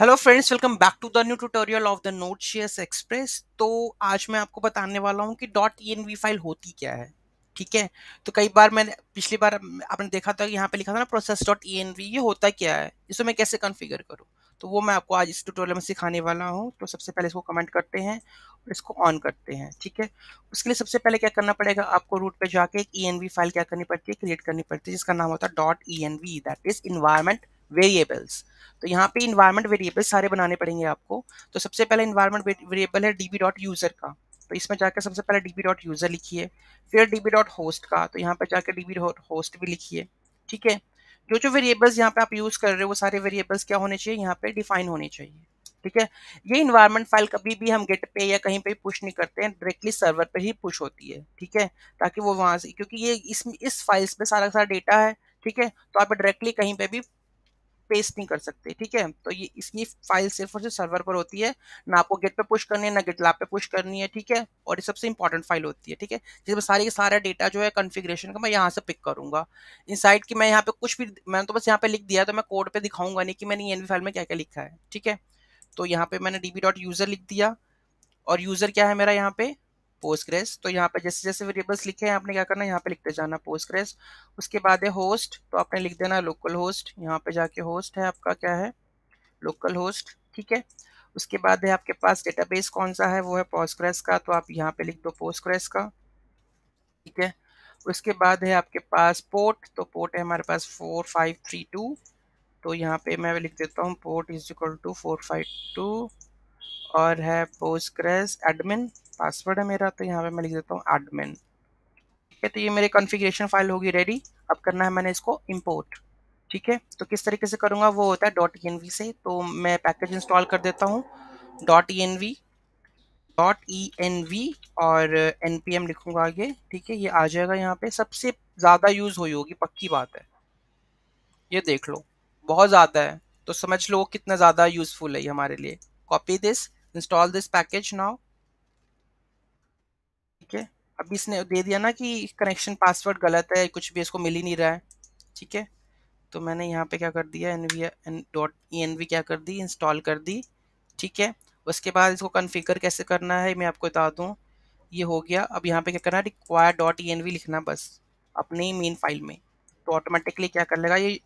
hello friends welcome back to the new tutorial of the note share express तो आज मैं आपको बताने वाला हूँ कि डॉट ई फाइल होती क्या है ठीक है तो कई बार मैंने पिछली बार आपने देखा था यहाँ पे लिखा था ना प्रोसेस डॉट ई ये होता क्या है इसको मैं कैसे कॉन्फ़िगर करूँ तो वो मैं आपको आज इस ट्यूटोरियल में सिखाने वाला हूँ तो सबसे पहले इसको कमेंट करते हैं और इसको ऑन करते हैं ठीक है उसके लिए सबसे पहले क्या करना पड़ेगा आपको रूट पर जाके एक ई फाइल क्या करनी पड़ती है क्रिएट करनी पड़ती है जिसका नाम होता है dot E that is environment variables तो यहाँ पे इन्वायरमेंट वेरिएबल सारे बनाने पड़ेंगे आपको तो सबसे पहले इन्वायरमेंट वेरिएबल है डी डॉट यूज़र का तो इसमें जाकर सबसे पहले डी डॉट यूज़र लिखिए फिर डी डॉट होस्ट का तो यहाँ पर जाकर डी डॉट होस्ट भी लिखिए ठीक है जो जो वेरिएबल्स यहाँ पे आप यूज़ कर रहे हो वो सारे वेरिएबल्स क्या होने चाहिए यहाँ पे डिफाइन होने चाहिए ठीक है ये इन्वायरमेंट फाइल कभी भी हम गेट पे या कहीं पे पुश नहीं करते हैं डायरेक्टली सर्वर पे ही पुश होती है ठीक है ताकि वो वहां से क्योंकि ये इस इस फाइल्स पे सारा सारा डेटा है ठीक है तो आप डायरेक्टली कहीं पे भी पेस्ट नहीं कर सकते ठीक है तो ये इसकी फाइल सिर्फ और सिर्फ सर्वर पर होती है ना आपको गेट पे पुश करनी है ना गेट लैब पे पुश करनी है ठीक है और ये सबसे इंपॉर्टेंट फाइल होती है ठीक है जिसमें सारे के सारा डेटा जो है कन्फिग्रेशन का मैं यहाँ से पिक करूंगा इन साइड की मैं यहाँ पे कुछ भी मैंने तो बस यहाँ पे लिख दिया तो मैं कोड पर दिखाऊंगा नहीं कि मैंने एन फाइल में क्या क्या लिखा है ठीक है तो यहाँ पे मैंने डी बी डॉट यूज़र लिख दिया और यूज़र क्या है मेरा यहाँ पे पोस्टग्रेस तो यहाँ पे जैसे जैसे वेरिएबल्स लिखे हैं आपने क्या करना है यहाँ पे लिखते जाना पोस्टग्रेस उसके बाद है होस्ट तो आपने लिख देना लोकल होस्ट यहाँ पे जाके होस्ट है आपका क्या है लोकल होस्ट ठीक है उसके बाद है आपके पास डेटाबेस कौन सा है वो है पोस्टग्रेस का तो आप यहाँ पे लिख दो पोस्टग्रेस का ठीक है उसके बाद है आपके पास पोर्ट तो पोर्ट है हमारे पास फोर फाइव थ्री टू तो यहाँ पे मैं लिख देता हूँ port is equal to four five two और है पोस्टग्रेस एडमिन पासवर्ड है मेरा तो यहाँ पे मैं लिख देता हूँ एडमिन ठीक है तो ये मेरे कॉन्फ़िगरेशन फाइल होगी रेडी अब करना है मैंने इसको इम्पोर्ट ठीक है तो किस तरीके से करूँगा वो होता है डॉट ई से तो मैं पैकेज इंस्टॉल कर देता हूँ dot E dot E N V और एन पी एम लिखूँगा आगे ठीक है ये आ जाएगा यहाँ पे सबसे ज़्यादा यूज़ हुई होगी पक्की बात है ये देख लो बहुत ज़्यादा है तो समझ लो कितना ज़्यादा यूज़फुल है ये हमारे लिए copy this install this package now अभी इसने दे दिया ना कि कनेक्शन पासवर्ड गलत है कुछ भी इसको मिल ही नहीं रहा है ठीक है तो मैंने यहाँ पे क्या कर दिया N V dot E N V क्या कर दी इंस्टॉल कर दी ठीक है उसके बाद इसको कन्फिगर कैसे करना है मैं आपको बता दूँ ये हो गया अब यहाँ पे क्या करना है require dot E N V लिखना बस अपने ही मेन फाइल में तो ऑटोमेटिकली क्या कर लेगा ये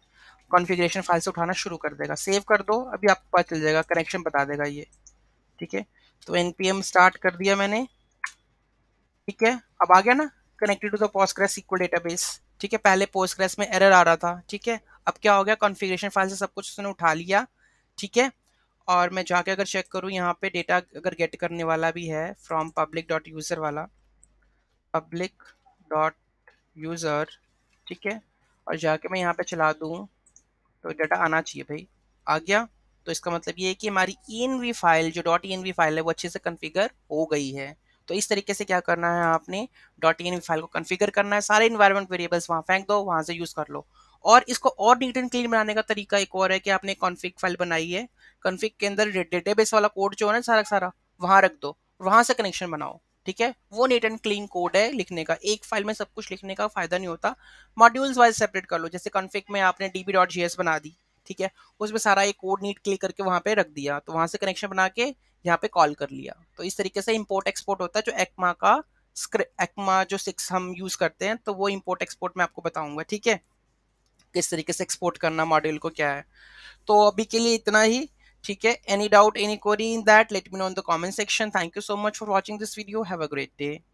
कॉन्फ़िगरेशन फाइल से उठाना शुरू कर देगा सेव कर दो अभी आपको पता चल जाएगा कनेक्शन बता देगा ये ठीक है तो एन स्टार्ट कर दिया मैंने ठीक है अब आ गया ना connected to the Postgres data database ठीक है पहले पोस्टग्रेस में एरर आ रहा था ठीक है अब क्या हो गया कॉन्फ़िगरेशन फाइल से सब कुछ उसने उठा लिया ठीक है और मैं जाके अगर चेक करूँ यहाँ पे डेटा अगर गेट करने वाला भी है फ्रॉम पब्लिक डॉट यूज़र वाला पब्लिक डॉट यूज़र ठीक है और जाके मैं यहाँ पे चला दूँ तो डेटा आना चाहिए भाई आ गया तो इसका मतलब ये है कि हमारी ई e फाइल जो डॉट ई फाइल है वो अच्छे से कन्फिगर हो गई है तो इस तरीके से क्या करना है आपने डॉट इन फाइल को कन्फिगर करना है सारे इन्वायरमेंट वेरिएबल्स वहाँ फेंक दो वहाँ से यूज़ कर लो और इसको और नीट एंड क्लीन बनाने का तरीका एक और है कि आपने कॉन्फ़िग फाइल बनाई है कॉन्फ़िग के अंदर डेटाबेस वाला कोड जो है ना सारा सारा वहाँ रख दो वहाँ से कनेक्शन बनाओ ठीक है वो नीट एंड क्लीन कोड है लिखने का एक फाइल में सब कुछ लिखने का फायदा नहीं होता मॉड्यूल्स वाइज सेपरेट कर लो जैसे कॉन्फ़िग में आपने D B dot J S बना दी ठीक है उसमें सारा एक कोड नीट क्लिक करके वहाँ पे रख दिया तो वहाँ से कनेक्शन बना के यहाँ पे कॉल कर लिया तो इस तरीके से इम्पोर्ट एक्सपोर्ट होता है जो एक्मा का एक्मा जो सिक्स हम यूज़ करते हैं तो वो इम्पोर्ट एक्सपोर्ट मैं आपको बताऊँगा ठीक है किस तरीके से एक्सपोर्ट करना मॉड्यूल को क्या है तो अभी के लिए इतना ही ठीक है any doubt any query in that let me know in the comment section thank you so much for watching this video have a great day